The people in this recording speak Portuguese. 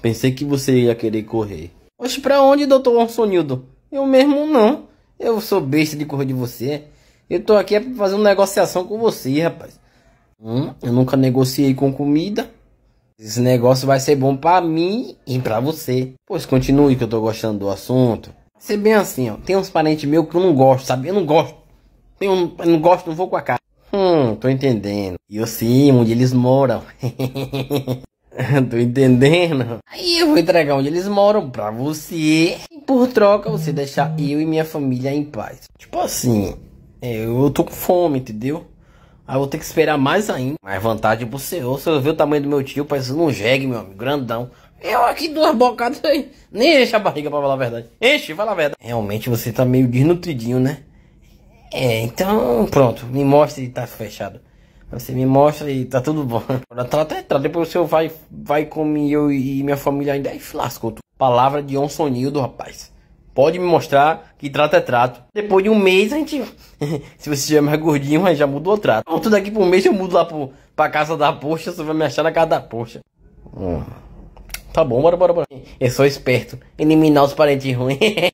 pensei que você ia querer correr. Oxe, pra onde, doutor Orsonildo? Eu mesmo não. Eu sou besta de correr de você. Eu tô aqui é pra fazer uma negociação com você, rapaz. Hum, eu nunca negociei com comida. Esse negócio vai ser bom para mim e para você. Pois continue que eu tô gostando do assunto. Ser bem assim, ó. Tem uns parentes meus que eu não gosto, sabe? Eu não gosto. Eu não, eu não gosto, não vou com a cara. Hum, tô entendendo. E eu sim, onde eles moram. Tô entendendo? Aí eu vou entregar onde eles moram pra você. E por troca, você deixar eu e minha família em paz. Tipo assim, é, eu tô com fome, entendeu? Aí eu vou ter que esperar mais ainda. Mais vantagem pro senhor. Se eu o tamanho do meu tio, parece um jegue, meu amigo, grandão. Eu aqui duas bocadas aí. Nem enche a barriga pra falar a verdade. Enche, fala a verdade. Realmente você tá meio desnutridinho, né? É, então pronto. Me mostre se tá fechado. Você assim, me mostra e tá tudo bom. Agora trata é trato. Depois o senhor vai, vai comer eu e minha família ainda e flasco. Palavra de Onsonildo, rapaz. Pode me mostrar que trato é trato. Depois de um mês a gente. Se você já é mais gordinho, aí já mudou o trato. Então, tudo daqui por um mês eu mudo lá pro, pra casa da poxa. Você vai me achar na casa da poxa. Hum. Tá bom, bora, bora, bora. Eu sou esperto. Eliminar os parentes ruins.